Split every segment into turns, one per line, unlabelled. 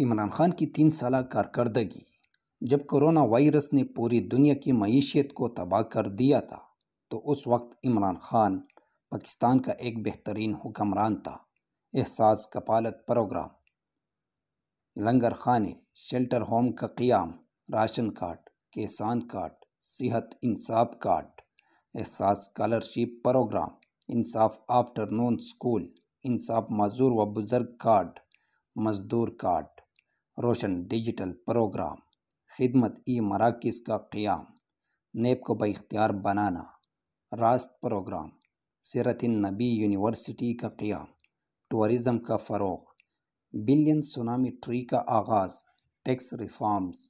इमरान खान की तीन साल कारकर्दगी जब कोरोना वायरस ने पूरी दुनिया की मीशत को तबाह कर दिया था तो उस वक्त इमरान खान पाकिस्तान का एक बेहतरीन हुक्मरान था एहसास कपालत प्रोग्राम लंगर खाने शेल्टर होम का क़्याम राशन कार्ड किसान card Sehat Insaf card Ehsaas scholarship program Insaf afternoon school इंसाफ मजदूर व बुज़ुर्ग कार्ड मजदूर कार्ड रोशन डिजिटल प्रोग्राम खिदमत ई मराकज़ का क़्याम नेप को बख्तियार बनाना रास्त प्रोग्राम सरत नबी यूनिवर्सिटी का क़्याम टूरिज़म का फ़रोग बिलियन सुनामी ट्री का आगाज़ टैक्स रिफॉर्म्स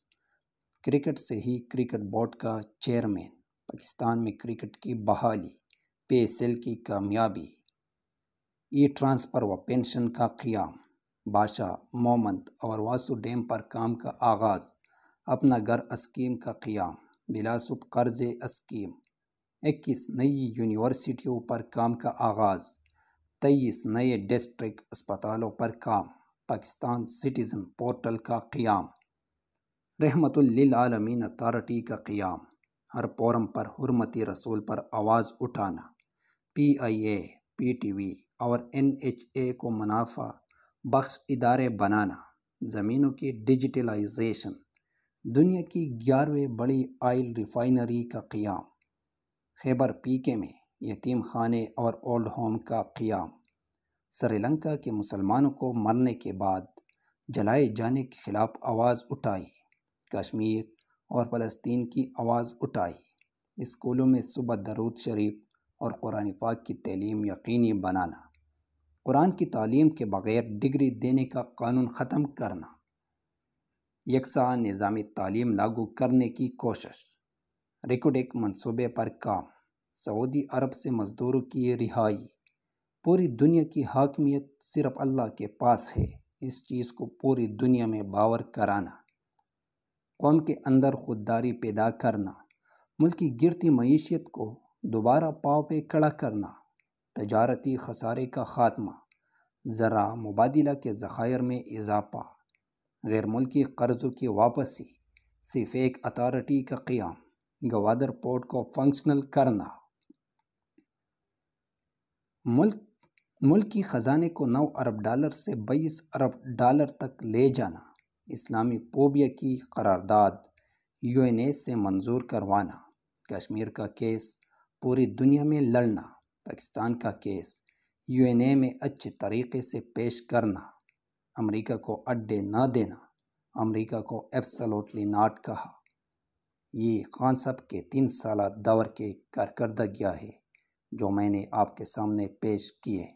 क्रिकेट से ही क्रिकेट बोर्ड का चेयरमैन पाकिस्तान में क्रिकेट की बहाली पे सेल की कामयाबी ई ट्रांसफ़र व पेंशन का क़्याम बादशाह मोमंत और वासु डैम पर काम का आगाज़ अपना घर अस्कीम का क़्याम बिलासुब कर्ज अस्कीम इक्कीस नई यूनिवर्सिटियों पर काम का आगाज़ तेईस नए डिस्ट्रिक अस्पतालों पर काम पाकिस्तान सिटीज़न पोर्टल का क़्याम रहमतुल्लिलालमीन अथारटी का क़्याम हर फोरम पर हरमती रसूल पर आवाज़ उठाना P I A P T V और एन एच ए को मुनाफा बख्श इदारे बनाना ज़मीनों की डिजिटलाइजेशन दुनिया की ग्यारहवें बड़ी आयल रिफाइनरी का क़्याम खैबर पीके में यतीम खाने और ओल्ड होम का क़्याम श्रीलंका के मुसलमानों को मरने के बाद जलाए जाने के खिलाफ आवाज़ उठाई कश्मीर और फ़लस्तीन की आवाज़ उठाई स्कूलों में सुबह दरूद शरीफ और कुरान पाक की तलीम यकीनी बनाना कुरान की तालीम के बग़ैर डिग्री देने का कानून ख़त्म करना यकसा निज़ामी तालीम लागू करने की कोशिश रिकोडिक मनसूबे पर काम सऊदी अरब से मज़दूरों की रिहाई पूरी दुनिया की हाकमियत सिर्फ अल्लाह के पास है इस चीज़ को पूरी दुनिया में बावर कराना कौम के अंदर खुददारी पैदा करना मुल्क की गिरती मीशत को दोबारा पाव पे खड़ा करना तजारती खसारे का ख़ात्मा ज़रा मुबादला के ज़ख़ायर में इजाफ़ा गैर मुल्की कर्ज़ों की वापसी सिर्फ एक अथार्टी का क़्याम गवादर पोर्ट को फंक्शनल करना मुल्क मुल्क की ख़जाने को नौ अरब डॉलर से बीस अरब डॉलर तक ले जाना इस्लामी पोबिया की करारदाद यू एन ए से मंजूर करवाना कश्मीर का केस पूरी दुनिया में लड़ना पाकिस्तान का केस यूएनए में अच्छे तरीके से पेश करना अमेरिका को अड्डे ना देना अमेरिका को एब्सलोटली नाट कहा ये खान साहब के तीन साल दौर के कारकर्दगियाँ है जो मैंने आपके सामने पेश किए